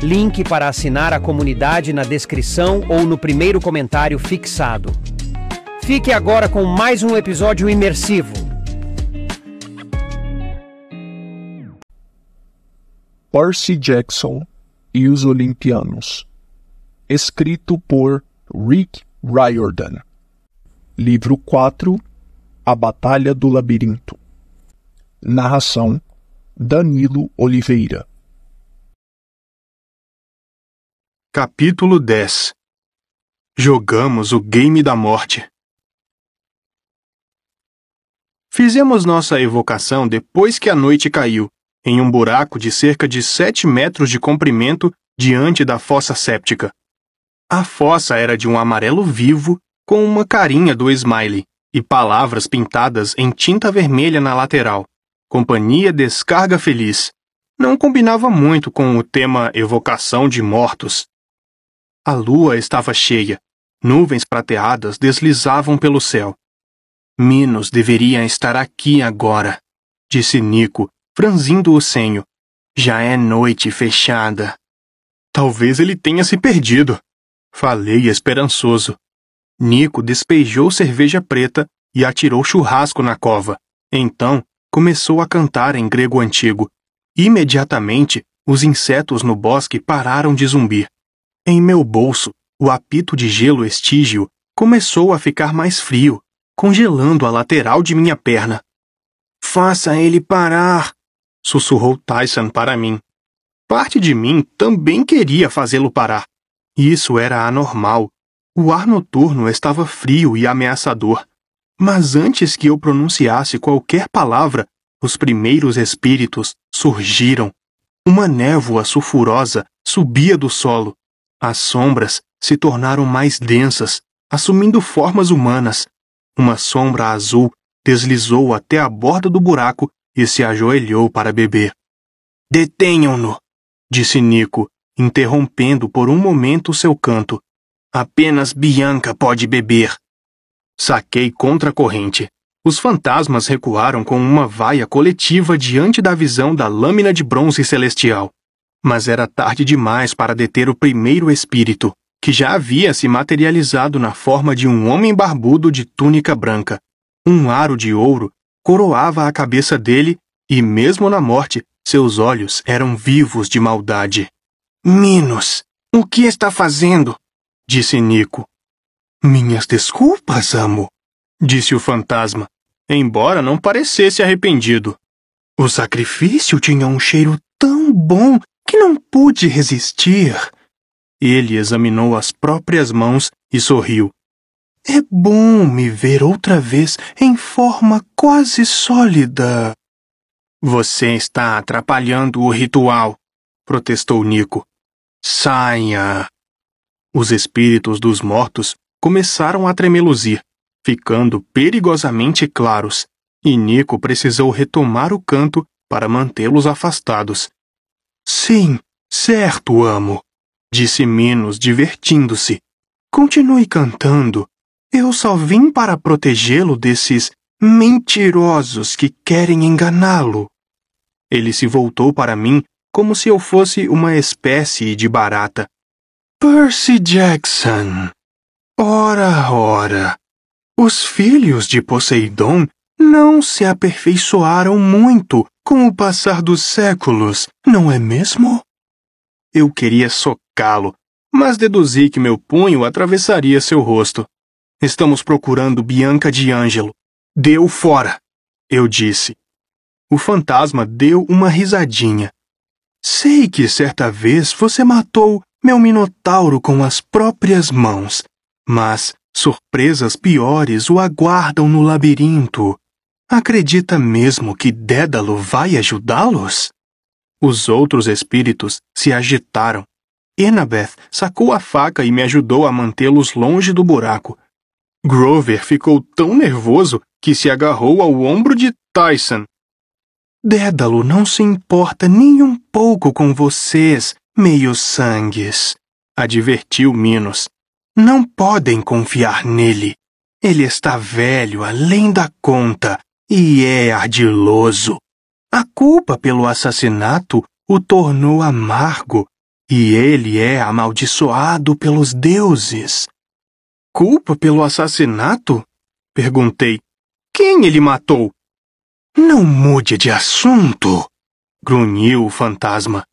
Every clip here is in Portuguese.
Link para assinar a comunidade na descrição ou no primeiro comentário fixado. Fique agora com mais um episódio imersivo. Percy Jackson e os Olimpianos. Escrito por Rick Riordan. Livro 4 A Batalha do Labirinto. Narração Danilo Oliveira. Capítulo 10 Jogamos o game da morte. Fizemos nossa evocação depois que a noite caiu, em um buraco de cerca de 7 metros de comprimento diante da fossa séptica. A fossa era de um amarelo vivo, com uma carinha do smiley e palavras pintadas em tinta vermelha na lateral. Companhia Descarga Feliz. Não combinava muito com o tema Evocação de Mortos a lua estava cheia. Nuvens prateadas deslizavam pelo céu. Minos deveria estar aqui agora, disse Nico, franzindo o senho. Já é noite fechada. Talvez ele tenha se perdido, falei esperançoso. Nico despejou cerveja preta e atirou churrasco na cova. Então, começou a cantar em grego antigo. Imediatamente, os insetos no bosque pararam de zumbir. Em meu bolso, o apito de gelo estígio começou a ficar mais frio, congelando a lateral de minha perna. Faça ele parar, sussurrou Tyson para mim. Parte de mim também queria fazê-lo parar. Isso era anormal. O ar noturno estava frio e ameaçador. Mas antes que eu pronunciasse qualquer palavra, os primeiros espíritos surgiram. Uma névoa sulfurosa subia do solo, as sombras se tornaram mais densas, assumindo formas humanas. Uma sombra azul deslizou até a borda do buraco e se ajoelhou para beber. Detenham-no, disse Nico, interrompendo por um momento seu canto. Apenas Bianca pode beber. Saquei contra a corrente. Os fantasmas recuaram com uma vaia coletiva diante da visão da lâmina de bronze celestial mas era tarde demais para deter o primeiro espírito, que já havia se materializado na forma de um homem barbudo de túnica branca. Um aro de ouro coroava a cabeça dele e, mesmo na morte, seus olhos eram vivos de maldade. Minos, o que está fazendo? disse Nico. Minhas desculpas, amo, disse o fantasma, embora não parecesse arrependido. O sacrifício tinha um cheiro tão bom que não pude resistir. Ele examinou as próprias mãos e sorriu. É bom me ver outra vez em forma quase sólida. Você está atrapalhando o ritual, protestou Nico. Saia! Os espíritos dos mortos começaram a tremeluzir, ficando perigosamente claros, e Nico precisou retomar o canto para mantê-los afastados. Sim, certo, amo, disse Minos, divertindo-se. Continue cantando. Eu só vim para protegê-lo desses mentirosos que querem enganá-lo. Ele se voltou para mim como se eu fosse uma espécie de barata. Percy Jackson. Ora, ora. Os filhos de Poseidon não se aperfeiçoaram muito com o passar dos séculos, não é mesmo? Eu queria socá-lo, mas deduzi que meu punho atravessaria seu rosto. Estamos procurando Bianca de Ângelo. Deu fora, eu disse. O fantasma deu uma risadinha. Sei que certa vez você matou meu minotauro com as próprias mãos, mas surpresas piores o aguardam no labirinto. Acredita mesmo que Dédalo vai ajudá-los? Os outros espíritos se agitaram. Enabeth sacou a faca e me ajudou a mantê-los longe do buraco. Grover ficou tão nervoso que se agarrou ao ombro de Tyson. Dédalo não se importa nem um pouco com vocês, meio-sangues, advertiu Minos. Não podem confiar nele. Ele está velho além da conta e é ardiloso. A culpa pelo assassinato o tornou amargo, e ele é amaldiçoado pelos deuses. Culpa pelo assassinato? Perguntei. Quem ele matou? Não mude de assunto, grunhiu o fantasma.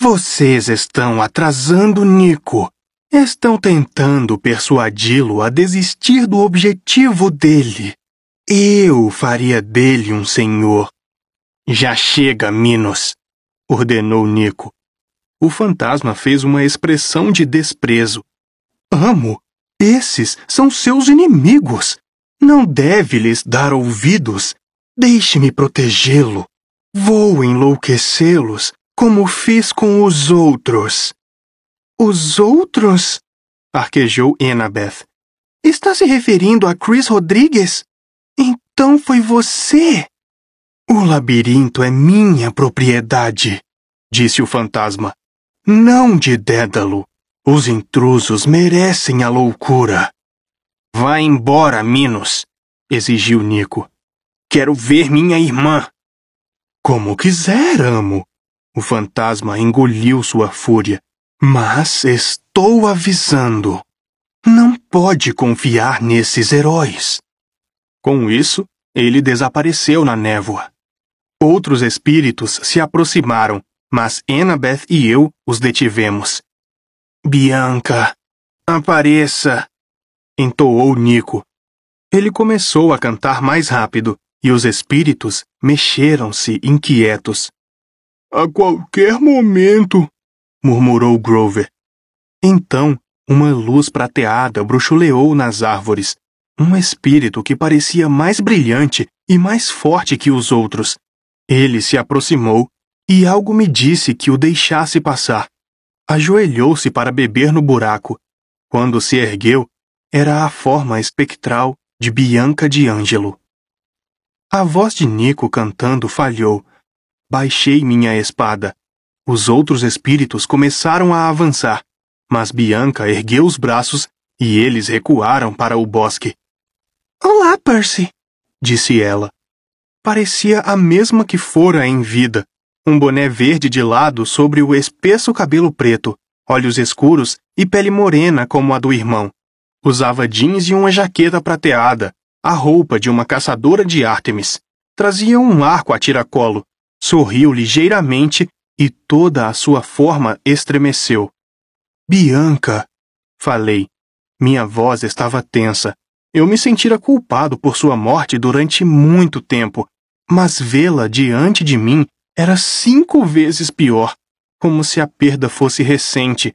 Vocês estão atrasando Nico. Estão tentando persuadi-lo a desistir do objetivo dele. Eu faria dele um senhor. Já chega, Minos, ordenou Nico. O fantasma fez uma expressão de desprezo. Amo! Esses são seus inimigos. Não deve lhes dar ouvidos. Deixe-me protegê-lo. Vou enlouquecê-los como fiz com os outros. Os outros? arquejou Annabeth. Está se referindo a Chris Rodrigues? Então foi você! O labirinto é minha propriedade, disse o fantasma. Não de Dédalo. Os intrusos merecem a loucura. Vá embora, Minos, exigiu Nico. Quero ver minha irmã. Como quiser, amo. O fantasma engoliu sua fúria. Mas estou avisando. Não pode confiar nesses heróis. Com isso, ele desapareceu na névoa. Outros espíritos se aproximaram, mas Annabeth e eu os detivemos. Bianca, apareça! entoou Nico. Ele começou a cantar mais rápido e os espíritos mexeram-se inquietos. A qualquer momento, murmurou Grover. Então, uma luz prateada bruxuleou nas árvores um espírito que parecia mais brilhante e mais forte que os outros. Ele se aproximou e algo me disse que o deixasse passar. Ajoelhou-se para beber no buraco. Quando se ergueu, era a forma espectral de Bianca de Ângelo. A voz de Nico cantando falhou. Baixei minha espada. Os outros espíritos começaram a avançar, mas Bianca ergueu os braços e eles recuaram para o bosque. Olá, Percy, disse ela. Parecia a mesma que fora em vida. Um boné verde de lado sobre o espesso cabelo preto, olhos escuros e pele morena como a do irmão. Usava jeans e uma jaqueta prateada, a roupa de uma caçadora de Ártemis. Trazia um arco a tiracolo. Sorriu ligeiramente e toda a sua forma estremeceu. Bianca, falei. Minha voz estava tensa. Eu me sentira culpado por sua morte durante muito tempo, mas vê-la diante de mim era cinco vezes pior, como se a perda fosse recente.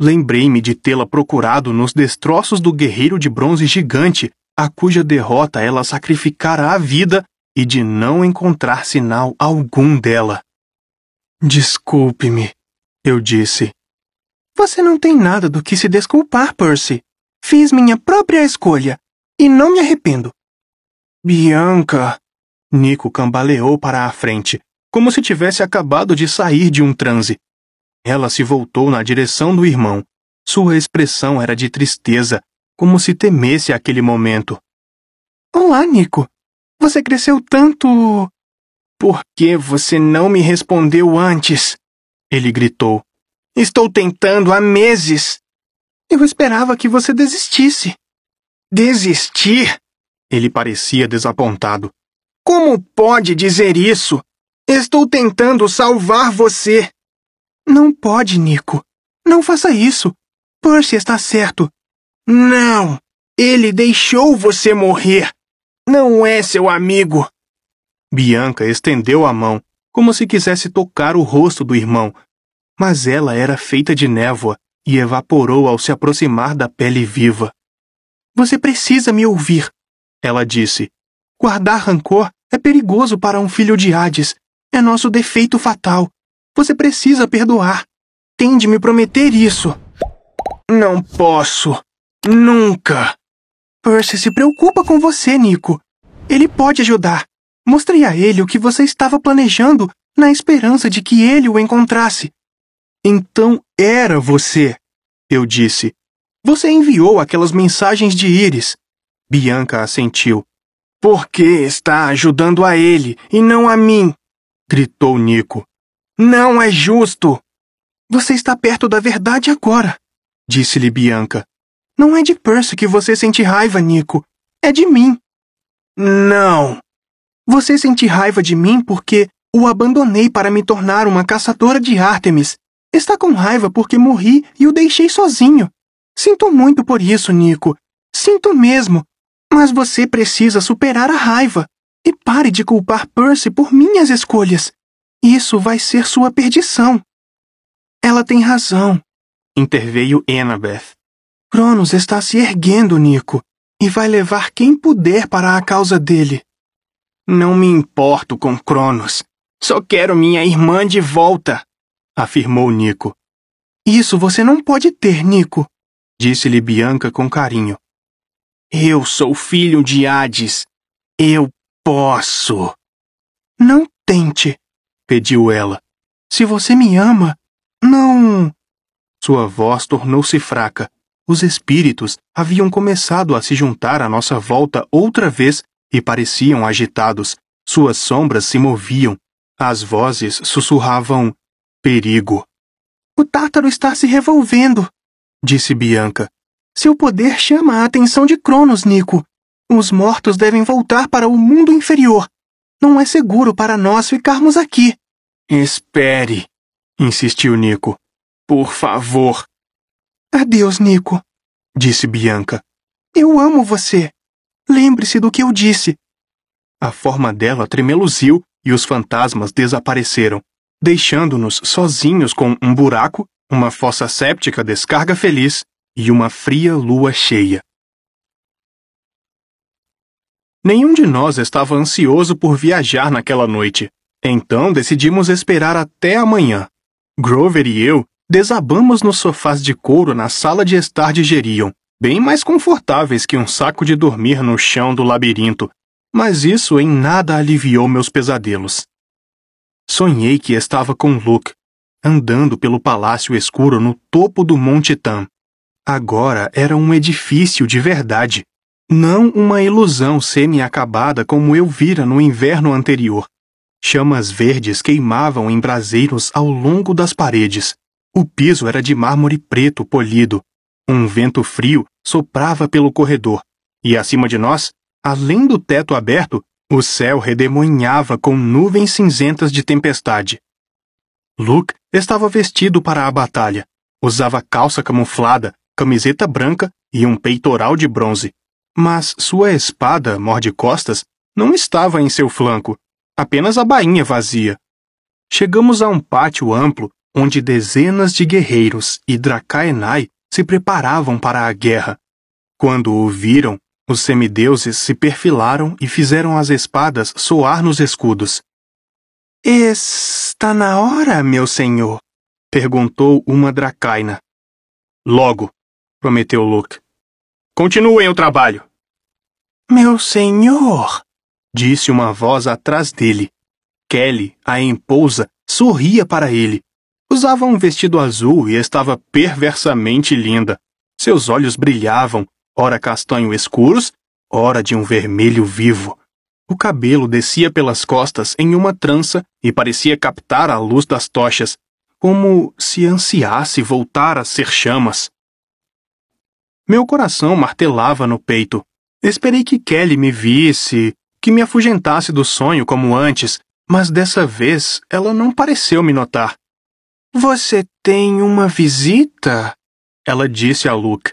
Lembrei-me de tê-la procurado nos destroços do guerreiro de bronze gigante, a cuja derrota ela sacrificara a vida e de não encontrar sinal algum dela. Desculpe-me, eu disse. Você não tem nada do que se desculpar, Percy. Fiz minha própria escolha e não me arrependo. Bianca! Nico cambaleou para a frente, como se tivesse acabado de sair de um transe. Ela se voltou na direção do irmão. Sua expressão era de tristeza, como se temesse aquele momento. Olá, Nico. Você cresceu tanto. Por que você não me respondeu antes? Ele gritou. Estou tentando há meses. Eu esperava que você desistisse. Desistir? Ele parecia desapontado. Como pode dizer isso? Estou tentando salvar você. Não pode, Nico. Não faça isso. Percy está certo. Não! Ele deixou você morrer. Não é seu amigo. Bianca estendeu a mão, como se quisesse tocar o rosto do irmão, mas ela era feita de névoa e evaporou ao se aproximar da pele viva. Você precisa me ouvir, ela disse. Guardar rancor é perigoso para um filho de Hades. É nosso defeito fatal. Você precisa perdoar. Tem de me prometer isso. Não posso. Nunca. Percy se preocupa com você, Nico. Ele pode ajudar. Mostrei a ele o que você estava planejando na esperança de que ele o encontrasse. Então era você, eu disse. Você enviou aquelas mensagens de Iris. Bianca assentiu. Por que está ajudando a ele e não a mim? gritou Nico. Não é justo! Você está perto da verdade agora, disse-lhe Bianca. Não é de Percy que você sente raiva, Nico. É de mim. Não. Você sente raiva de mim porque o abandonei para me tornar uma caçadora de Artemis. Está com raiva porque morri e o deixei sozinho. Sinto muito por isso, Nico. Sinto mesmo. Mas você precisa superar a raiva. E pare de culpar Percy por minhas escolhas. Isso vai ser sua perdição. Ela tem razão, interveio Annabeth. Cronos está se erguendo, Nico, e vai levar quem puder para a causa dele. Não me importo com Cronos. Só quero minha irmã de volta, afirmou Nico. Isso você não pode ter, Nico, disse-lhe Bianca com carinho. Eu sou filho de Hades. Eu posso. Não tente, pediu ela. Se você me ama, não. Sua voz tornou-se fraca. Os espíritos haviam começado a se juntar à nossa volta outra vez e pareciam agitados. Suas sombras se moviam. As vozes sussurravam: perigo. O tártaro está se revolvendo, disse Bianca. Seu poder chama a atenção de Cronos, Nico. Os mortos devem voltar para o mundo inferior. Não é seguro para nós ficarmos aqui. Espere, insistiu Nico. Por favor. Adeus, Nico, disse Bianca. Eu amo você. Lembre-se do que eu disse. A forma dela tremeluziu e os fantasmas desapareceram, deixando-nos sozinhos com um buraco uma fossa séptica descarga feliz e uma fria lua cheia. Nenhum de nós estava ansioso por viajar naquela noite, então decidimos esperar até amanhã. Grover e eu desabamos nos sofás de couro na sala de estar de Gerion, bem mais confortáveis que um saco de dormir no chão do labirinto, mas isso em nada aliviou meus pesadelos. Sonhei que estava com Luke, andando pelo palácio escuro no topo do Monte Tam. Agora era um edifício de verdade, não uma ilusão semi-acabada como eu vira no inverno anterior. Chamas verdes queimavam em braseiros ao longo das paredes. O piso era de mármore preto polido. Um vento frio soprava pelo corredor, e acima de nós, além do teto aberto, o céu redemoinhava com nuvens cinzentas de tempestade. Luke Estava vestido para a batalha. Usava calça camuflada, camiseta branca e um peitoral de bronze. Mas sua espada, morde-costas, não estava em seu flanco, apenas a bainha vazia. Chegamos a um pátio amplo onde dezenas de guerreiros e Dracaenai se preparavam para a guerra. Quando o viram, os semideuses se perfilaram e fizeram as espadas soar nos escudos. Está na hora, meu senhor? perguntou uma dracaina. Logo, prometeu Luke. Continuem o trabalho. Meu senhor, disse uma voz atrás dele. Kelly, a empousa, sorria para ele. Usava um vestido azul e estava perversamente linda. Seus olhos brilhavam, ora castanho escuros, ora de um vermelho vivo. O cabelo descia pelas costas em uma trança e parecia captar a luz das tochas, como se ansiasse voltar a ser chamas. Meu coração martelava no peito. Esperei que Kelly me visse, que me afugentasse do sonho como antes, mas dessa vez ela não pareceu me notar. Você tem uma visita? Ela disse a Luke.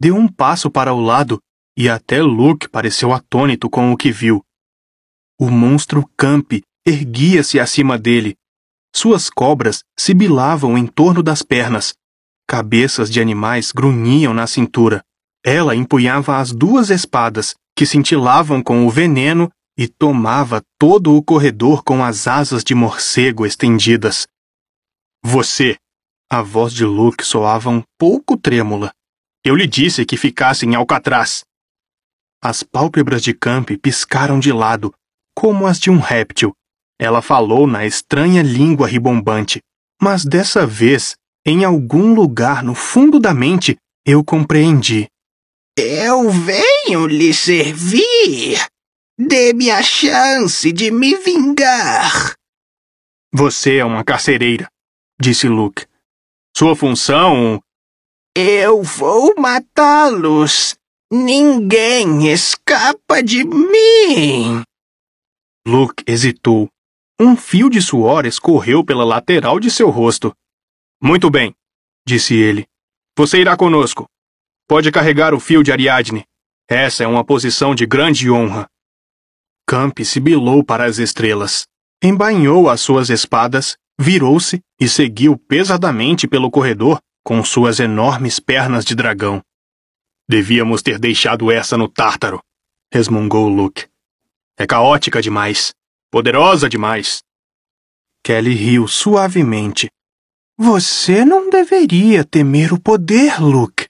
Deu um passo para o lado e até Luke pareceu atônito com o que viu. O monstro Camp erguia-se acima dele. Suas cobras sibilavam em torno das pernas. Cabeças de animais grunhiam na cintura. Ela empunhava as duas espadas, que cintilavam com o veneno, e tomava todo o corredor com as asas de morcego estendidas. Você! A voz de Luke soava um pouco trêmula. Eu lhe disse que ficasse em Alcatraz. As pálpebras de Camp piscaram de lado, como as de um réptil. Ela falou na estranha língua ribombante, mas dessa vez, em algum lugar no fundo da mente, eu compreendi. Eu venho lhe servir. Dê-me a chance de me vingar. Você é uma carcereira, disse Luke. Sua função. Eu vou matá-los. Ninguém escapa de mim. Luke hesitou. Um fio de suor escorreu pela lateral de seu rosto. Muito bem, disse ele. Você irá conosco. Pode carregar o fio de Ariadne. Essa é uma posição de grande honra. Camp sibilou para as estrelas. Embainhou as suas espadas, virou-se e seguiu pesadamente pelo corredor com suas enormes pernas de dragão. Devíamos ter deixado essa no Tártaro, resmungou Luke. É caótica demais. Poderosa demais. Kelly riu suavemente. Você não deveria temer o poder, Luke.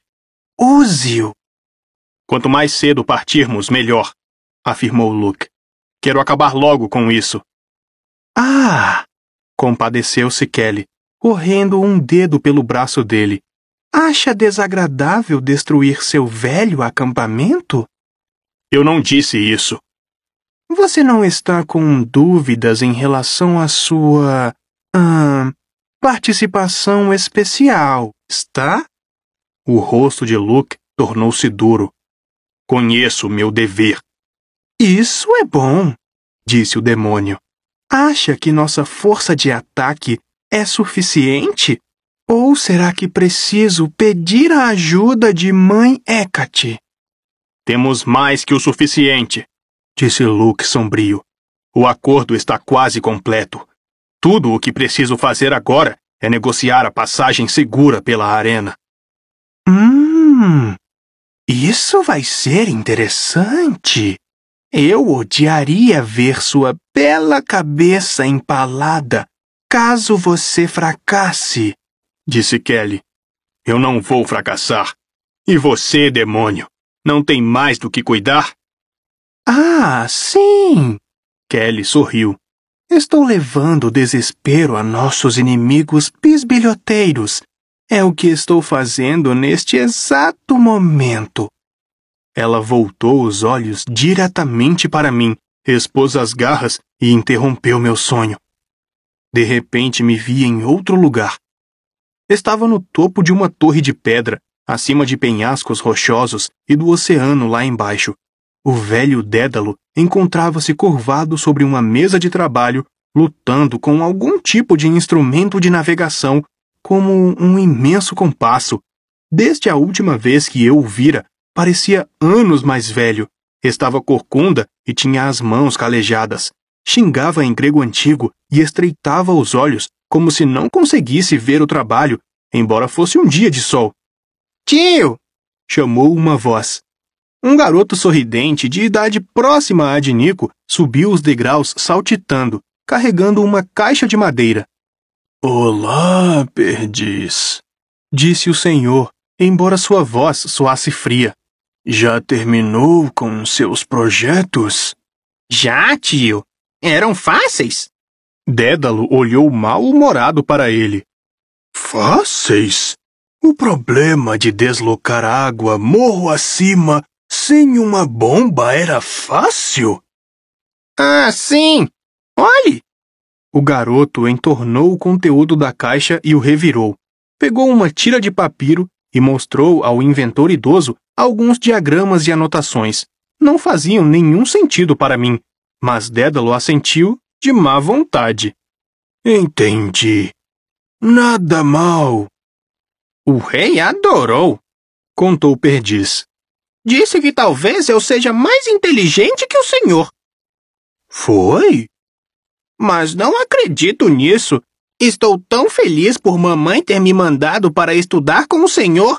Use-o. Quanto mais cedo partirmos, melhor, afirmou Luke. Quero acabar logo com isso. Ah! Compadeceu-se Kelly, correndo um dedo pelo braço dele. Acha desagradável destruir seu velho acampamento? Eu não disse isso, você não está com dúvidas em relação à sua. Hum, participação especial, está? O rosto de Luke tornou-se duro. Conheço meu dever. Isso é bom, disse o demônio. Acha que nossa força de ataque é suficiente? Ou será que preciso pedir a ajuda de mãe Hecate? Temos mais que o suficiente, disse Luke sombrio. O acordo está quase completo. Tudo o que preciso fazer agora é negociar a passagem segura pela arena. Hum, isso vai ser interessante. Eu odiaria ver sua bela cabeça empalada caso você fracasse, disse Kelly. Eu não vou fracassar. E você, demônio, não tem mais do que cuidar? Ah, sim! Kelly sorriu. Estou levando desespero a nossos inimigos bisbilhoteiros. É o que estou fazendo neste exato momento. Ela voltou os olhos diretamente para mim, expôs as garras e interrompeu meu sonho. De repente me vi em outro lugar. Estava no topo de uma torre de pedra, acima de penhascos rochosos e do oceano lá embaixo. O velho Dédalo encontrava-se curvado sobre uma mesa de trabalho, lutando com algum tipo de instrumento de navegação, como um imenso compasso. Desde a última vez que eu o vira, parecia anos mais velho. Estava corcunda e tinha as mãos calejadas. Xingava em grego antigo e estreitava os olhos, como se não conseguisse ver o trabalho, embora fosse um dia de sol. Tio! chamou uma voz. Um garoto sorridente, de idade próxima à de Nico, subiu os degraus saltitando, carregando uma caixa de madeira. Olá, perdiz, disse o senhor, embora sua voz soasse fria. Já terminou com seus projetos? Já, tio. Eram fáceis. Dédalo olhou mal-humorado para ele. Fáceis? O problema de deslocar água morro acima sem uma bomba era fácil? Ah, sim! Olhe! O garoto entornou o conteúdo da caixa e o revirou. Pegou uma tira de papiro e mostrou ao inventor idoso alguns diagramas e anotações. Não faziam nenhum sentido para mim, mas Dédalo assentiu de má vontade. Entendi. Nada mal. O rei adorou, contou Perdiz. Disse que talvez eu seja mais inteligente que o senhor. Foi? Mas não acredito nisso. Estou tão feliz por mamãe ter me mandado para estudar com o senhor.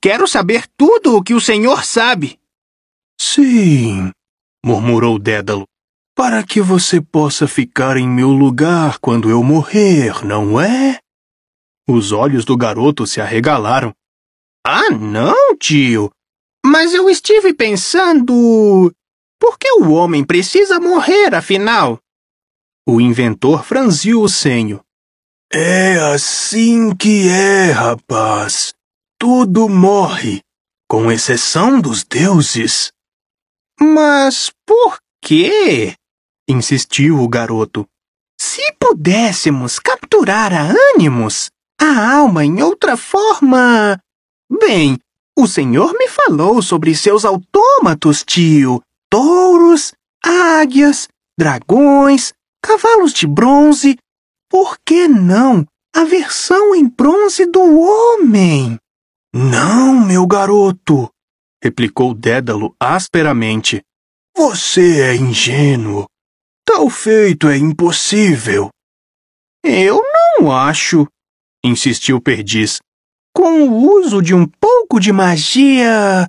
Quero saber tudo o que o senhor sabe. Sim, murmurou Dédalo, para que você possa ficar em meu lugar quando eu morrer, não é? Os olhos do garoto se arregalaram. Ah, não, tio! Mas eu estive pensando. Por que o homem precisa morrer, afinal? O inventor franziu o senho. É assim que é, rapaz. Tudo morre, com exceção dos deuses. Mas por quê? insistiu o garoto. Se pudéssemos capturar a ânimos a alma em outra forma. Bem, o senhor me falou sobre seus autômatos, tio. Touros, águias, dragões, cavalos de bronze. Por que não a versão em bronze do homem? Não, meu garoto, replicou Dédalo asperamente. Você é ingênuo. Tal feito é impossível. Eu não acho, insistiu Perdiz com o uso de um pouco de magia.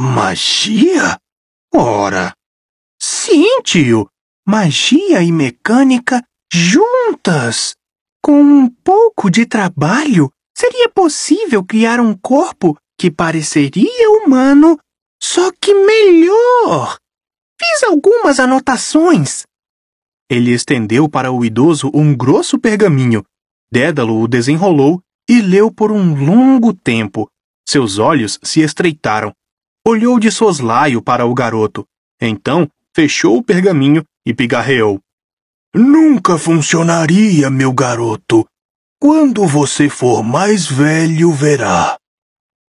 Magia? Ora! Sim, tio! Magia e mecânica juntas! Com um pouco de trabalho, seria possível criar um corpo que pareceria humano, só que melhor! Fiz algumas anotações. Ele estendeu para o idoso um grosso pergaminho. Dédalo o desenrolou e leu por um longo tempo. Seus olhos se estreitaram. Olhou de soslaio para o garoto. Então, fechou o pergaminho e pigarreou. Nunca funcionaria, meu garoto. Quando você for mais velho, verá.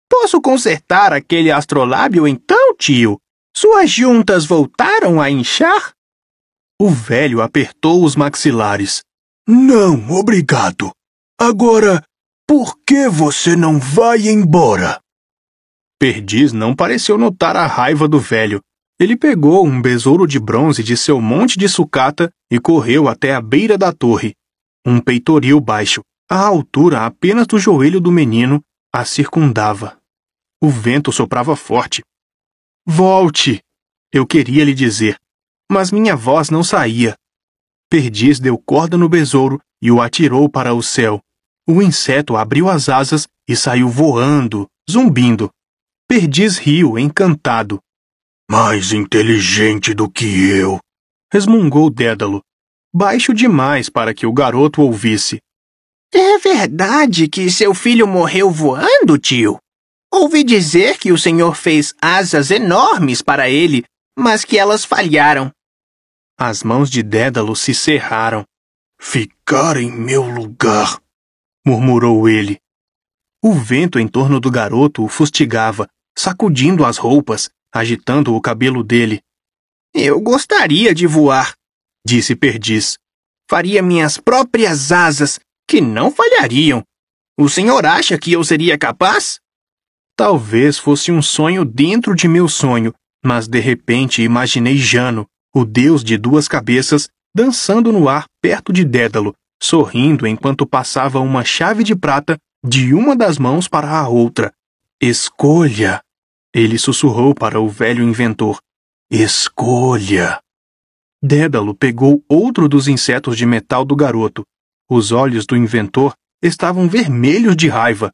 Posso consertar aquele astrolábio então, tio? Suas juntas voltaram a inchar? O velho apertou os maxilares. Não, obrigado. Agora por que você não vai embora? Perdiz não pareceu notar a raiva do velho. Ele pegou um besouro de bronze de seu monte de sucata e correu até a beira da torre. Um peitoril baixo, à altura apenas do joelho do menino, a circundava. O vento soprava forte. Volte! Eu queria lhe dizer, mas minha voz não saía. Perdiz deu corda no besouro e o atirou para o céu o inseto abriu as asas e saiu voando, zumbindo. Perdiz riu, encantado. Mais inteligente do que eu, resmungou Dédalo, baixo demais para que o garoto ouvisse. É verdade que seu filho morreu voando, tio? Ouvi dizer que o senhor fez asas enormes para ele, mas que elas falharam. As mãos de Dédalo se cerraram. Ficar em meu lugar, murmurou ele. O vento em torno do garoto o fustigava, sacudindo as roupas, agitando o cabelo dele. Eu gostaria de voar, disse Perdiz. Faria minhas próprias asas, que não falhariam. O senhor acha que eu seria capaz? Talvez fosse um sonho dentro de meu sonho, mas de repente imaginei Jano, o deus de duas cabeças, dançando no ar perto de Dédalo, sorrindo enquanto passava uma chave de prata de uma das mãos para a outra. Escolha! Ele sussurrou para o velho inventor. Escolha! Dédalo pegou outro dos insetos de metal do garoto. Os olhos do inventor estavam vermelhos de raiva.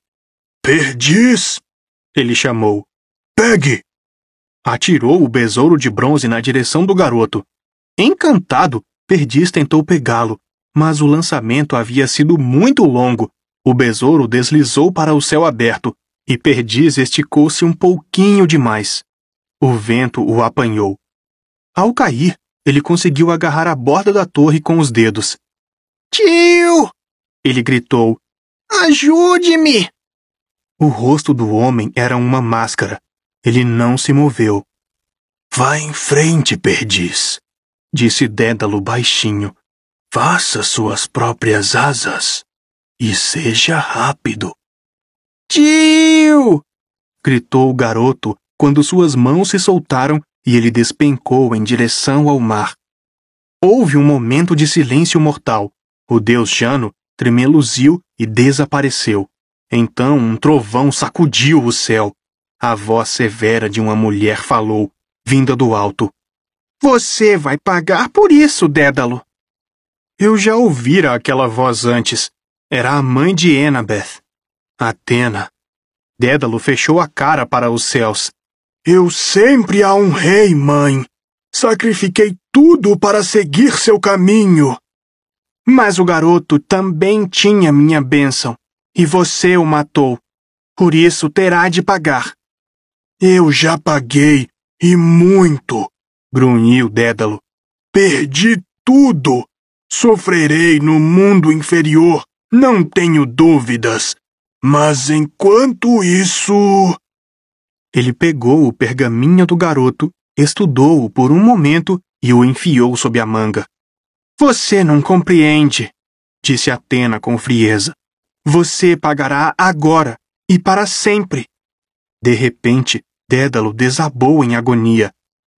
Perdiz! Ele chamou. Pegue! Atirou o besouro de bronze na direção do garoto. Encantado, Perdiz tentou pegá-lo, mas o lançamento havia sido muito longo. O besouro deslizou para o céu aberto e Perdiz esticou-se um pouquinho demais. O vento o apanhou. Ao cair, ele conseguiu agarrar a borda da torre com os dedos. Tio! ele gritou. Ajude-me! O rosto do homem era uma máscara. Ele não se moveu. Vá em frente, Perdiz, disse Dédalo baixinho faça suas próprias asas e seja rápido. Tio! gritou o garoto quando suas mãos se soltaram e ele despencou em direção ao mar. Houve um momento de silêncio mortal. O deus Jano tremeluziu e desapareceu. Então um trovão sacudiu o céu. A voz severa de uma mulher falou, vinda do alto. Você vai pagar por isso, Dédalo. Eu já ouvira aquela voz antes. Era a mãe de Enabeth. Atena. Dédalo fechou a cara para os céus. Eu sempre a honrei, mãe. Sacrifiquei tudo para seguir seu caminho. Mas o garoto também tinha minha bênção, e você o matou. Por isso terá de pagar. Eu já paguei, e muito, grunhiu Dédalo. Perdi tudo, Sofrerei no mundo inferior, não tenho dúvidas. Mas enquanto isso. Ele pegou o pergaminho do garoto, estudou-o por um momento e o enfiou sob a manga. Você não compreende, disse Atena com frieza. Você pagará agora e para sempre. De repente, Dédalo desabou em agonia.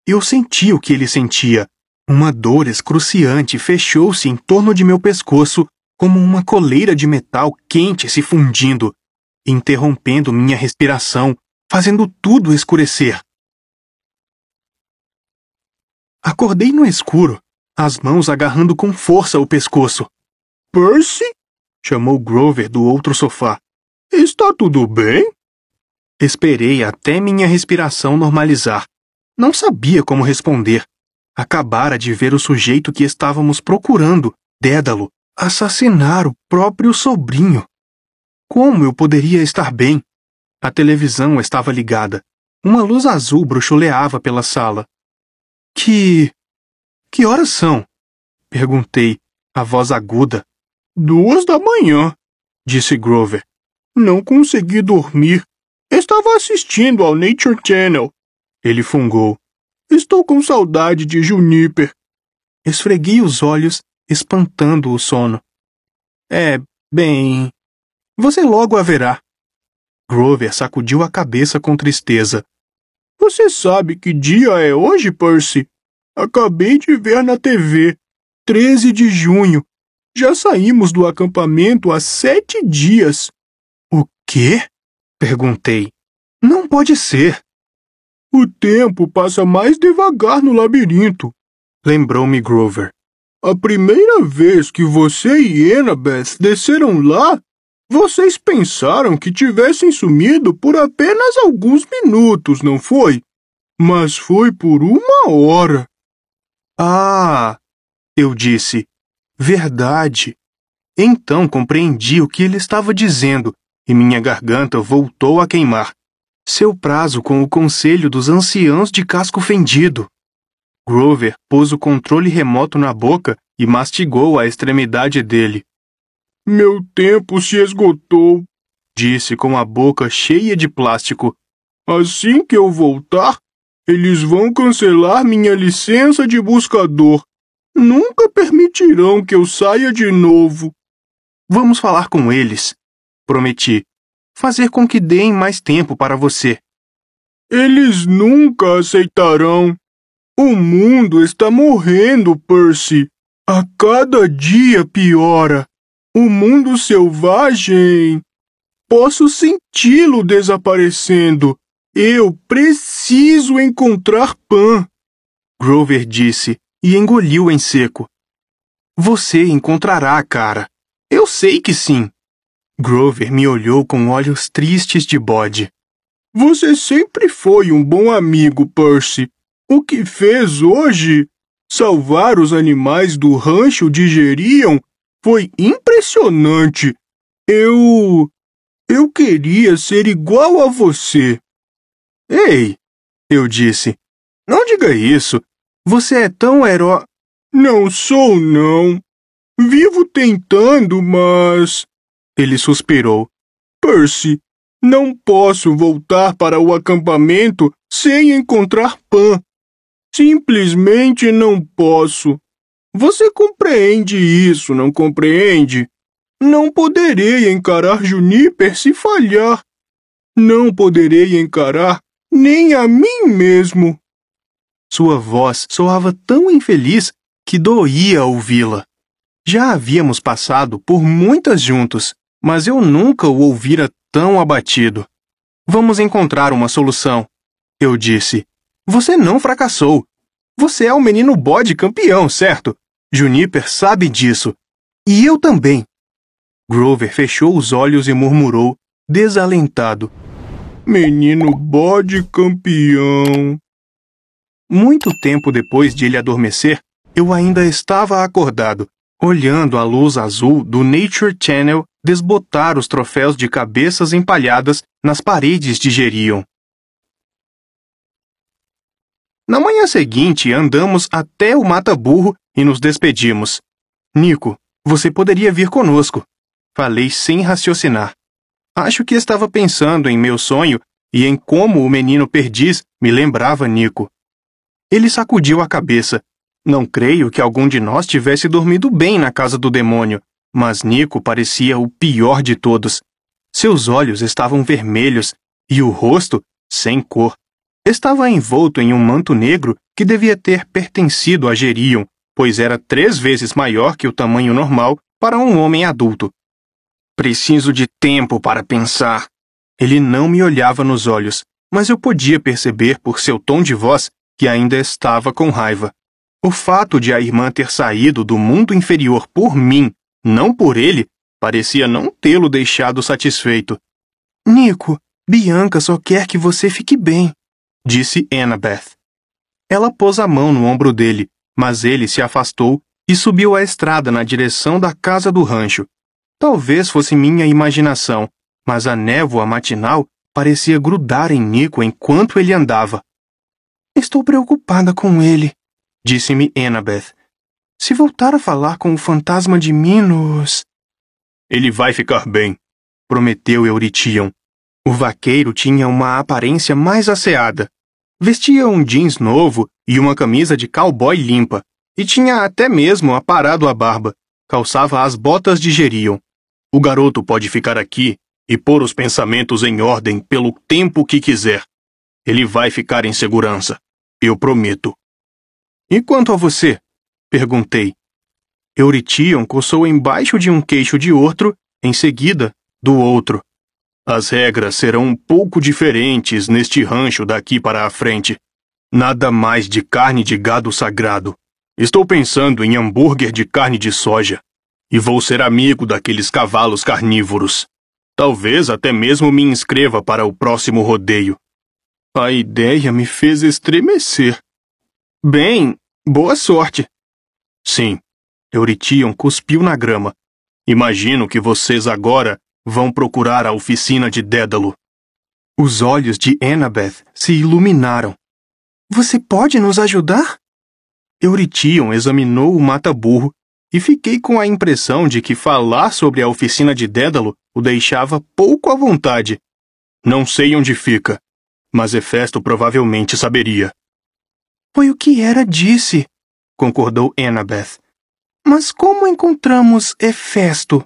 Eu senti o que ele sentia, uma dor excruciante fechou-se em torno de meu pescoço como uma coleira de metal quente se fundindo, interrompendo minha respiração, fazendo tudo escurecer. Acordei no escuro, as mãos agarrando com força o pescoço. Percy? chamou Grover do outro sofá. Está tudo bem? Esperei até minha respiração normalizar. Não sabia como responder acabara de ver o sujeito que estávamos procurando, Dédalo, assassinar o próprio sobrinho. Como eu poderia estar bem? A televisão estava ligada. Uma luz azul bruxuleava pela sala. Que. que horas são? perguntei, a voz aguda. Duas da manhã, disse Grover. Não consegui dormir. Estava assistindo ao Nature Channel. Ele fungou. Estou com saudade de Juniper. Esfreguei os olhos, espantando o sono. É, bem. Você logo a verá. Grover sacudiu a cabeça com tristeza. Você sabe que dia é hoje, Percy? Acabei de ver na TV. 13 de junho. Já saímos do acampamento há sete dias. O quê? Perguntei. Não pode ser. O tempo passa mais devagar no labirinto, lembrou-me Grover. A primeira vez que você e Annabeth desceram lá, vocês pensaram que tivessem sumido por apenas alguns minutos, não foi? Mas foi por uma hora. Ah, eu disse. Verdade. Então compreendi o que ele estava dizendo e minha garganta voltou a queimar seu prazo com o conselho dos anciãos de casco fendido. Grover pôs o controle remoto na boca e mastigou a extremidade dele. Meu tempo se esgotou, disse com a boca cheia de plástico. Assim que eu voltar, eles vão cancelar minha licença de buscador. Nunca permitirão que eu saia de novo. Vamos falar com eles, prometi fazer com que deem mais tempo para você. Eles nunca aceitarão. O mundo está morrendo, Percy. A cada dia piora. O mundo selvagem. Posso senti-lo desaparecendo. Eu preciso encontrar Pan. Grover disse e engoliu em seco. Você encontrará, cara. Eu sei que sim. Grover me olhou com olhos tristes de bode. Você sempre foi um bom amigo, Percy. O que fez hoje? Salvar os animais do rancho digeriam foi impressionante. Eu. Eu queria ser igual a você. Ei, eu disse. Não diga isso. Você é tão herói. Não sou, não. Vivo tentando, mas. Ele suspirou. Percy, não posso voltar para o acampamento sem encontrar Pan. Simplesmente não posso. Você compreende isso, não compreende? Não poderei encarar Juniper se falhar. Não poderei encarar nem a mim mesmo. Sua voz soava tão infeliz que doía ouvi-la. Já havíamos passado por muitas juntos mas eu nunca o ouvira tão abatido. Vamos encontrar uma solução. Eu disse. Você não fracassou. Você é o menino bode campeão, certo? Juniper sabe disso. E eu também. Grover fechou os olhos e murmurou, desalentado. Menino bode campeão. Muito tempo depois de ele adormecer, eu ainda estava acordado, olhando a luz azul do Nature Channel desbotar os troféus de cabeças empalhadas nas paredes de Gerion. Na manhã seguinte, andamos até o mata-burro e nos despedimos. Nico, você poderia vir conosco. Falei sem raciocinar. Acho que estava pensando em meu sonho e em como o menino perdiz me lembrava Nico. Ele sacudiu a cabeça, não creio que algum de nós tivesse dormido bem na casa do demônio, mas Nico parecia o pior de todos. Seus olhos estavam vermelhos e o rosto sem cor. Estava envolto em um manto negro que devia ter pertencido a Gerion, pois era três vezes maior que o tamanho normal para um homem adulto. Preciso de tempo para pensar. Ele não me olhava nos olhos, mas eu podia perceber por seu tom de voz que ainda estava com raiva. O fato de a irmã ter saído do mundo inferior por mim, não por ele, parecia não tê-lo deixado satisfeito. Nico, Bianca só quer que você fique bem, disse Annabeth. Ela pôs a mão no ombro dele, mas ele se afastou e subiu a estrada na direção da casa do rancho. Talvez fosse minha imaginação, mas a névoa matinal parecia grudar em Nico enquanto ele andava. Estou preocupada com ele, disse-me Annabeth. Se voltar a falar com o fantasma de Minos. Ele vai ficar bem, prometeu Euritian. O vaqueiro tinha uma aparência mais asseada. Vestia um jeans novo e uma camisa de cowboy limpa, e tinha até mesmo aparado a barba. Calçava as botas de Gerion. O garoto pode ficar aqui e pôr os pensamentos em ordem pelo tempo que quiser. Ele vai ficar em segurança. Eu prometo. E quanto a você? Perguntei. Eurition coçou embaixo de um queixo de outro, em seguida, do outro. As regras serão um pouco diferentes neste rancho daqui para a frente. Nada mais de carne de gado sagrado. Estou pensando em hambúrguer de carne de soja. E vou ser amigo daqueles cavalos carnívoros. Talvez até mesmo me inscreva para o próximo rodeio. A ideia me fez estremecer. Bem, boa sorte. Sim. Euritiam cuspiu na grama. Imagino que vocês agora vão procurar a oficina de Dédalo. Os olhos de Annabeth se iluminaram. Você pode nos ajudar? Euritiam examinou o mata-burro e fiquei com a impressão de que falar sobre a oficina de Dédalo o deixava pouco à vontade. Não sei onde fica, mas Hefesto provavelmente saberia. Foi o que Hera disse, concordou Annabeth. Mas como encontramos Hefesto?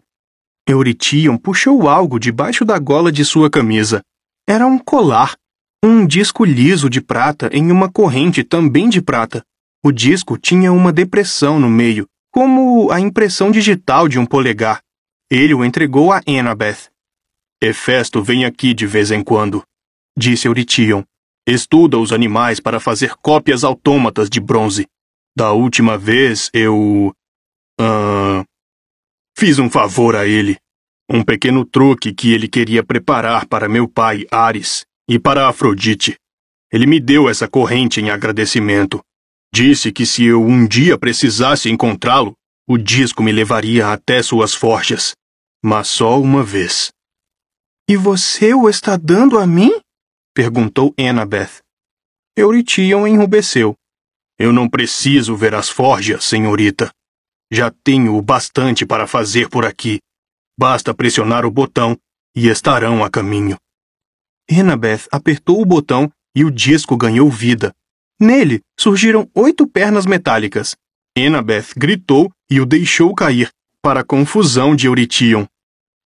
Eurition puxou algo debaixo da gola de sua camisa. Era um colar, um disco liso de prata em uma corrente também de prata. O disco tinha uma depressão no meio, como a impressão digital de um polegar. Ele o entregou a Annabeth. Hefesto vem aqui de vez em quando, disse Eurition. Estuda os animais para fazer cópias autômatas de bronze. Da última vez eu. Uh, fiz um favor a ele. Um pequeno truque que ele queria preparar para meu pai, Ares, e para Afrodite. Ele me deu essa corrente em agradecimento. Disse que se eu um dia precisasse encontrá-lo, o disco me levaria até suas forjas. Mas só uma vez. E você o está dando a mim? perguntou Annabeth. Euritian enrubesceu. Eu não preciso ver as forjas, senhorita. Já tenho o bastante para fazer por aqui. Basta pressionar o botão e estarão a caminho. Annabeth apertou o botão e o disco ganhou vida. Nele surgiram oito pernas metálicas. Annabeth gritou e o deixou cair, para a confusão de Euritian.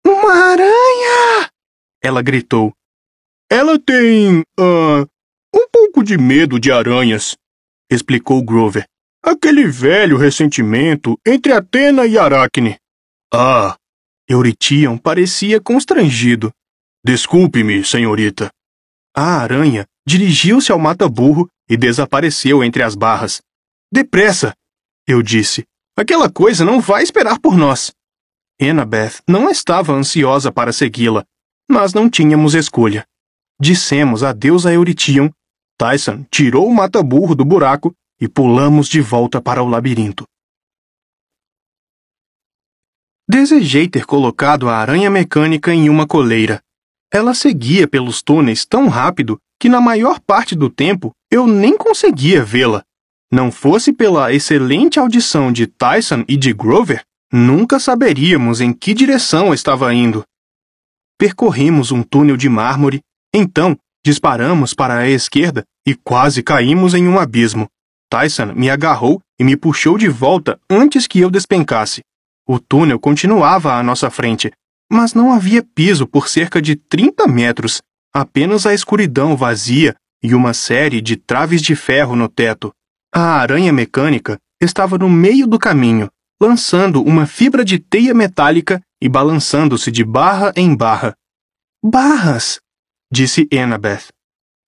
Uma aranha! Ela gritou. Ela tem. Uh, um pouco de medo de aranhas, explicou Grover. Aquele velho ressentimento entre Atena e Aracne. Ah! Euritian parecia constrangido. Desculpe-me, senhorita. A aranha dirigiu-se ao mata-burro e desapareceu entre as barras. Depressa! Eu disse. Aquela coisa não vai esperar por nós. Annabeth não estava ansiosa para segui-la, mas não tínhamos escolha. Dissemos adeus a Euritium, Tyson tirou o mata-burro do buraco e pulamos de volta para o labirinto. Desejei ter colocado a aranha mecânica em uma coleira. Ela seguia pelos túneis tão rápido que, na maior parte do tempo, eu nem conseguia vê-la. Não fosse pela excelente audição de Tyson e de Grover, nunca saberíamos em que direção estava indo. Percorremos um túnel de mármore então, disparamos para a esquerda e quase caímos em um abismo. Tyson me agarrou e me puxou de volta antes que eu despencasse. O túnel continuava à nossa frente, mas não havia piso por cerca de 30 metros, apenas a escuridão vazia e uma série de traves de ferro no teto. A aranha mecânica estava no meio do caminho, lançando uma fibra de teia metálica e balançando-se de barra em barra. Barras! disse Annabeth.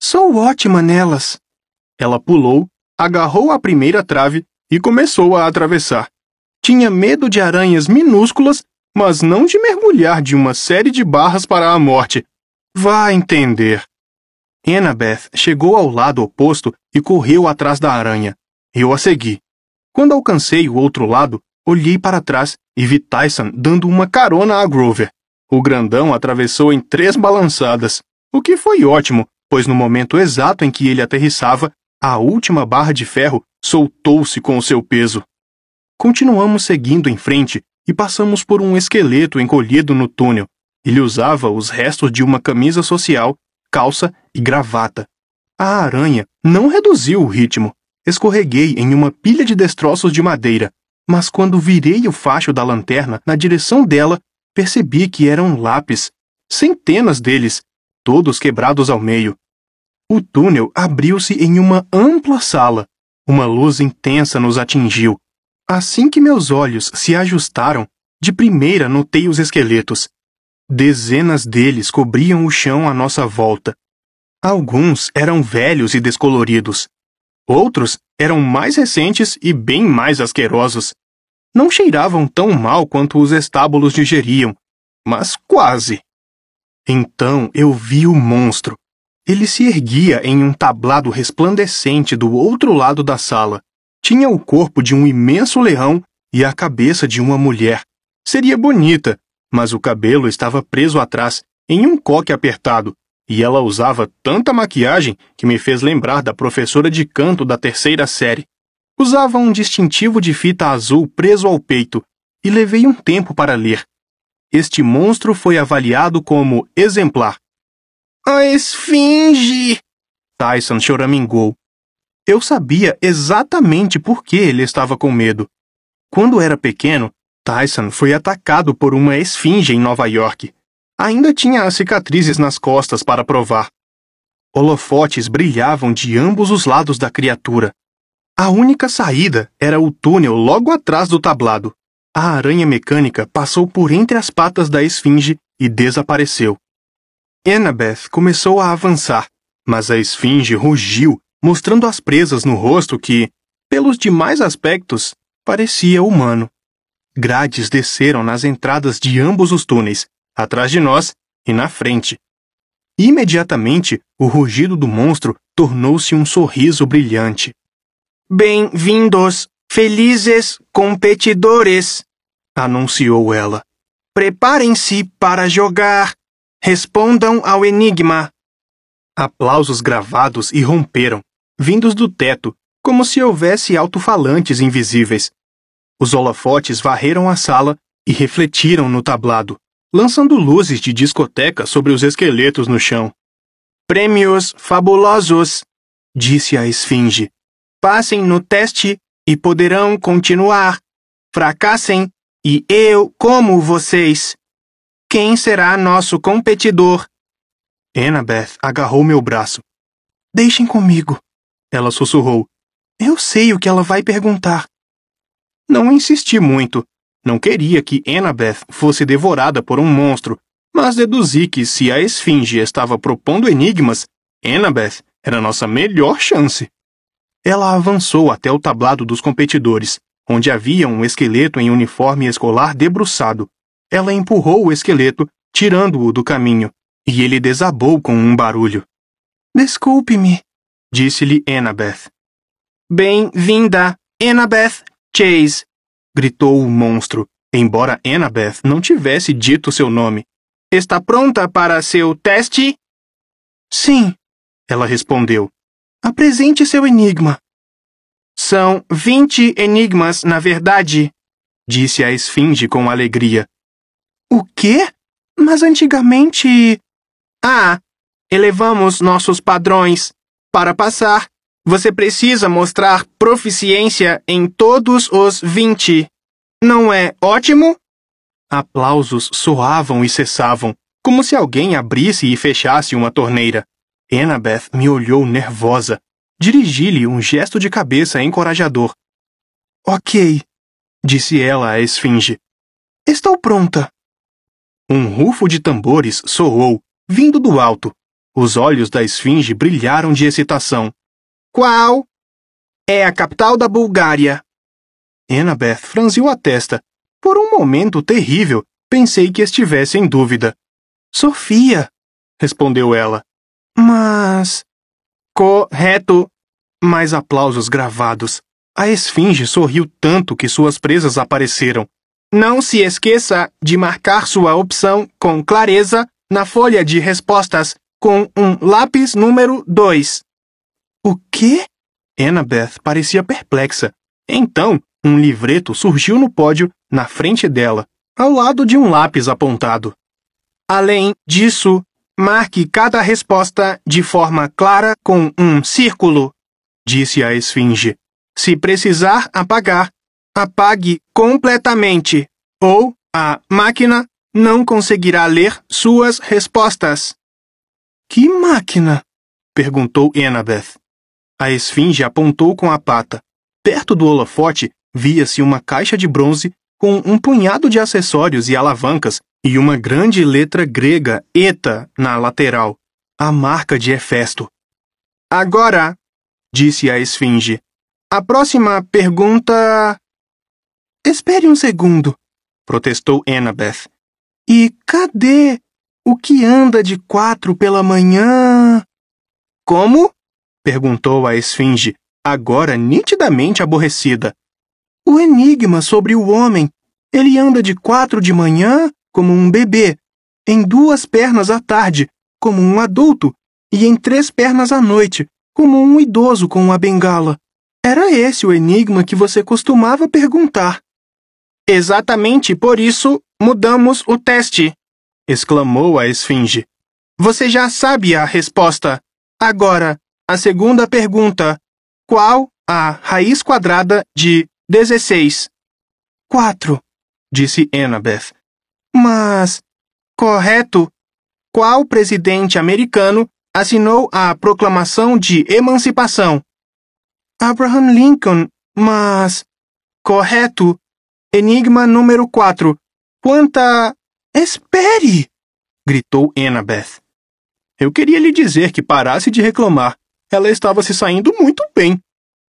Sou ótima nelas. Ela pulou, agarrou a primeira trave e começou a atravessar. Tinha medo de aranhas minúsculas, mas não de mergulhar de uma série de barras para a morte. Vá entender. Annabeth chegou ao lado oposto e correu atrás da aranha. Eu a segui. Quando alcancei o outro lado, olhei para trás e vi Tyson dando uma carona a Grover. O grandão atravessou em três balançadas. O que foi ótimo, pois no momento exato em que ele aterrissava, a última barra de ferro soltou-se com o seu peso. Continuamos seguindo em frente e passamos por um esqueleto encolhido no túnel. Ele usava os restos de uma camisa social, calça e gravata. A aranha não reduziu o ritmo. Escorreguei em uma pilha de destroços de madeira, mas quando virei o facho da lanterna na direção dela, percebi que era um lápis, centenas deles, todos quebrados ao meio. O túnel abriu-se em uma ampla sala. Uma luz intensa nos atingiu. Assim que meus olhos se ajustaram, de primeira notei os esqueletos. Dezenas deles cobriam o chão à nossa volta. Alguns eram velhos e descoloridos. Outros eram mais recentes e bem mais asquerosos. Não cheiravam tão mal quanto os estábulos digeriam, mas quase. Então eu vi o monstro. Ele se erguia em um tablado resplandecente do outro lado da sala. Tinha o corpo de um imenso leão e a cabeça de uma mulher. Seria bonita, mas o cabelo estava preso atrás, em um coque apertado, e ela usava tanta maquiagem que me fez lembrar da professora de canto da terceira série. Usava um distintivo de fita azul preso ao peito, e levei um tempo para ler este monstro foi avaliado como exemplar. A ah, esfinge! Tyson choramingou. Eu sabia exatamente por que ele estava com medo. Quando era pequeno, Tyson foi atacado por uma esfinge em Nova York. Ainda tinha as cicatrizes nas costas para provar. Holofotes brilhavam de ambos os lados da criatura. A única saída era o túnel logo atrás do tablado a aranha mecânica passou por entre as patas da esfinge e desapareceu. Annabeth começou a avançar, mas a esfinge rugiu, mostrando as presas no rosto que, pelos demais aspectos, parecia humano. Grades desceram nas entradas de ambos os túneis, atrás de nós e na frente. Imediatamente, o rugido do monstro tornou-se um sorriso brilhante. Bem-vindos! Felizes competidores, anunciou ela. Preparem-se para jogar. Respondam ao enigma. Aplausos gravados irromperam, vindos do teto, como se houvesse alto-falantes invisíveis. Os holofotes varreram a sala e refletiram no tablado, lançando luzes de discoteca sobre os esqueletos no chão. Prêmios fabulosos, disse a esfinge. Passem no teste e poderão continuar. Fracassem, e eu como vocês. Quem será nosso competidor? Annabeth agarrou meu braço. Deixem comigo, ela sussurrou. Eu sei o que ela vai perguntar. Não insisti muito. Não queria que Annabeth fosse devorada por um monstro, mas deduzi que se a esfinge estava propondo enigmas, Annabeth era nossa melhor chance. Ela avançou até o tablado dos competidores, onde havia um esqueleto em uniforme escolar debruçado. Ela empurrou o esqueleto, tirando-o do caminho, e ele desabou com um barulho. Desculpe-me, disse-lhe Annabeth. Bem-vinda, Annabeth Chase, gritou o monstro, embora Annabeth não tivesse dito seu nome. Está pronta para seu teste? Sim, ela respondeu. Apresente seu enigma. São vinte enigmas, na verdade, disse a esfinge com alegria. O quê? Mas antigamente. Ah, elevamos nossos padrões. Para passar, você precisa mostrar proficiência em todos os vinte. Não é ótimo? Aplausos soavam e cessavam, como se alguém abrisse e fechasse uma torneira. Annabeth me olhou nervosa. Dirigi-lhe um gesto de cabeça encorajador. Ok, disse ela à esfinge. Estou pronta. Um rufo de tambores soou, vindo do alto. Os olhos da esfinge brilharam de excitação. Qual? É a capital da Bulgária. Annabeth franziu a testa. Por um momento terrível, pensei que estivesse em dúvida. Sofia, respondeu ela. Mas. Correto! Mais aplausos gravados. A esfinge sorriu tanto que suas presas apareceram. Não se esqueça de marcar sua opção com clareza na folha de respostas com um lápis número 2. O quê? Annabeth parecia perplexa. Então, um livreto surgiu no pódio, na frente dela, ao lado de um lápis apontado. Além disso, Marque cada resposta de forma clara com um círculo, disse a esfinge. Se precisar apagar, apague completamente, ou a máquina não conseguirá ler suas respostas. Que máquina? perguntou Annabeth. A esfinge apontou com a pata. Perto do holofote via-se uma caixa de bronze com um punhado de acessórios e alavancas e uma grande letra grega ETA na lateral, a marca de Hefesto. Agora, disse a esfinge, a próxima pergunta. Espere um segundo, protestou Annabeth. E cadê o que anda de quatro pela manhã? Como? perguntou a esfinge, agora nitidamente aborrecida. O enigma sobre o homem. Ele anda de quatro de manhã, como um bebê, em duas pernas à tarde, como um adulto, e em três pernas à noite, como um idoso com uma bengala. Era esse o enigma que você costumava perguntar. Exatamente por isso mudamos o teste, exclamou a esfinge. Você já sabe a resposta. Agora, a segunda pergunta: qual a raiz quadrada de Dezesseis. Quatro, disse Annabeth. Mas, correto, qual presidente americano assinou a Proclamação de Emancipação? Abraham Lincoln, mas. Correto. Enigma número quatro. Quanta. Espere! gritou Annabeth. Eu queria lhe dizer que parasse de reclamar. Ela estava se saindo muito bem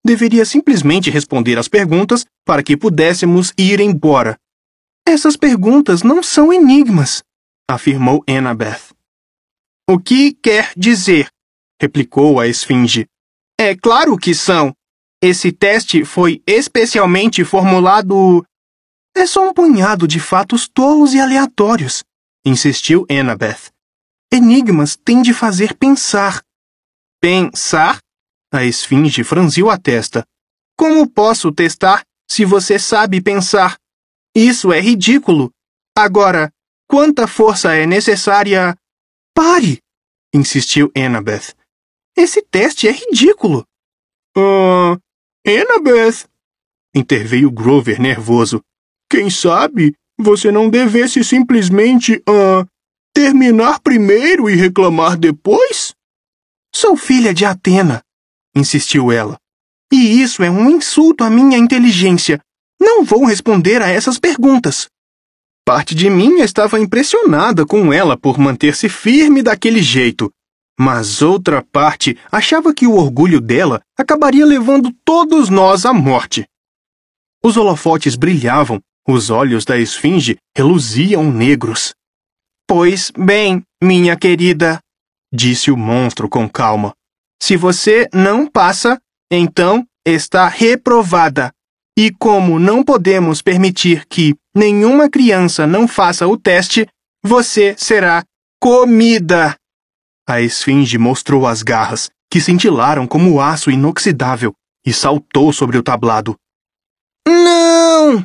deveria simplesmente responder às perguntas para que pudéssemos ir embora. Essas perguntas não são enigmas, afirmou Annabeth. O que quer dizer? replicou a esfinge. É claro que são. Esse teste foi especialmente formulado. É só um punhado de fatos tolos e aleatórios, insistiu Annabeth. Enigmas têm de fazer pensar. Pensar? A esfinge franziu a testa. Como posso testar se você sabe pensar? Isso é ridículo. Agora, quanta força é necessária? Pare! insistiu Annabeth. Esse teste é ridículo. Ah, Annabeth! interveio Grover nervoso. Quem sabe você não devesse simplesmente, ah, terminar primeiro e reclamar depois? Sou filha de Atena, insistiu ela. E isso é um insulto à minha inteligência. Não vou responder a essas perguntas. Parte de mim estava impressionada com ela por manter-se firme daquele jeito, mas outra parte achava que o orgulho dela acabaria levando todos nós à morte. Os holofotes brilhavam, os olhos da esfinge reluziam negros. Pois bem, minha querida, disse o monstro com calma. Se você não passa, então está reprovada. E como não podemos permitir que nenhuma criança não faça o teste, você será comida. A esfinge mostrou as garras, que cintilaram como aço inoxidável, e saltou sobre o tablado. Não!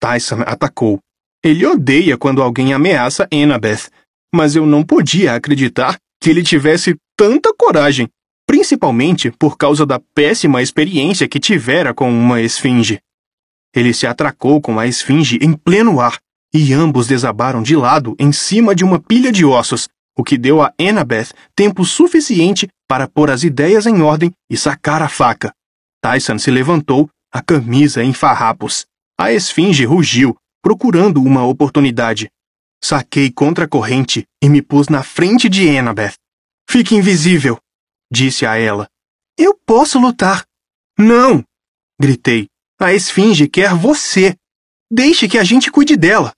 Tyson atacou. Ele odeia quando alguém ameaça Annabeth, mas eu não podia acreditar que ele tivesse tanta coragem principalmente por causa da péssima experiência que tivera com uma esfinge. Ele se atracou com a esfinge em pleno ar, e ambos desabaram de lado em cima de uma pilha de ossos, o que deu a Annabeth tempo suficiente para pôr as ideias em ordem e sacar a faca. Tyson se levantou, a camisa em farrapos. A esfinge rugiu, procurando uma oportunidade. Saquei contra a corrente e me pus na frente de Annabeth. Fique invisível, disse a ela. Eu posso lutar. Não! gritei. A esfinge quer você. Deixe que a gente cuide dela.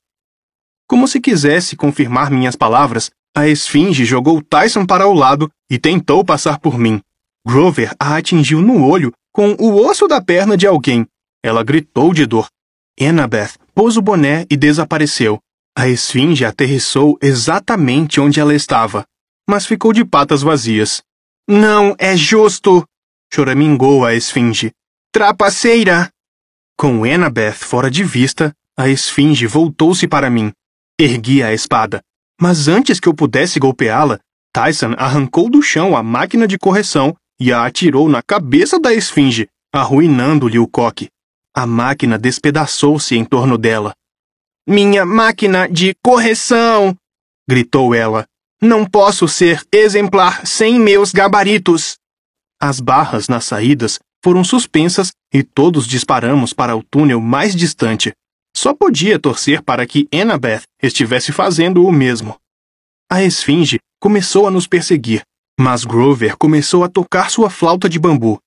Como se quisesse confirmar minhas palavras, a esfinge jogou Tyson para o lado e tentou passar por mim. Grover a atingiu no olho com o osso da perna de alguém. Ela gritou de dor. Annabeth pôs o boné e desapareceu. A esfinge aterrissou exatamente onde ela estava, mas ficou de patas vazias. Não é justo! choramingou a esfinge. Trapaceira! Com Annabeth fora de vista, a esfinge voltou-se para mim. Ergui a espada, mas antes que eu pudesse golpeá-la, Tyson arrancou do chão a máquina de correção e a atirou na cabeça da esfinge, arruinando-lhe o coque. A máquina despedaçou-se em torno dela. Minha máquina de correção! gritou ela. Não posso ser exemplar sem meus gabaritos. As barras nas saídas foram suspensas e todos disparamos para o túnel mais distante. Só podia torcer para que Annabeth estivesse fazendo o mesmo. A esfinge começou a nos perseguir, mas Grover começou a tocar sua flauta de bambu.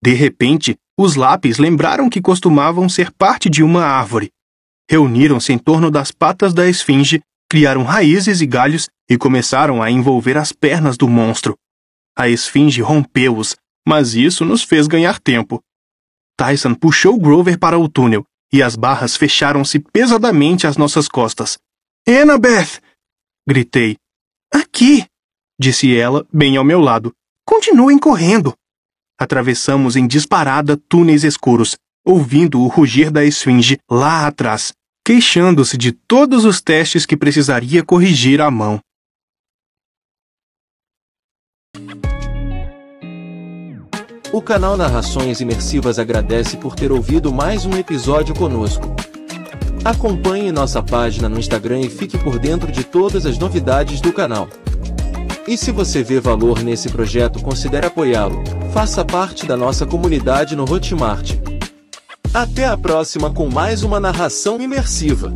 De repente, os lápis lembraram que costumavam ser parte de uma árvore. Reuniram-se em torno das patas da esfinge criaram raízes e galhos e começaram a envolver as pernas do monstro. A esfinge rompeu-os, mas isso nos fez ganhar tempo. Tyson puxou Grover para o túnel e as barras fecharam-se pesadamente às nossas costas. Annabeth! gritei. Aqui! disse ela, bem ao meu lado. Continuem correndo! Atravessamos em disparada túneis escuros, ouvindo o rugir da esfinge lá atrás, queixando-se de todos os testes que precisaria corrigir à mão. O canal Narrações Imersivas agradece por ter ouvido mais um episódio conosco. Acompanhe nossa página no Instagram e fique por dentro de todas as novidades do canal. E se você vê valor nesse projeto, considere apoiá-lo. Faça parte da nossa comunidade no Hotmart até a próxima com mais uma narração imersiva.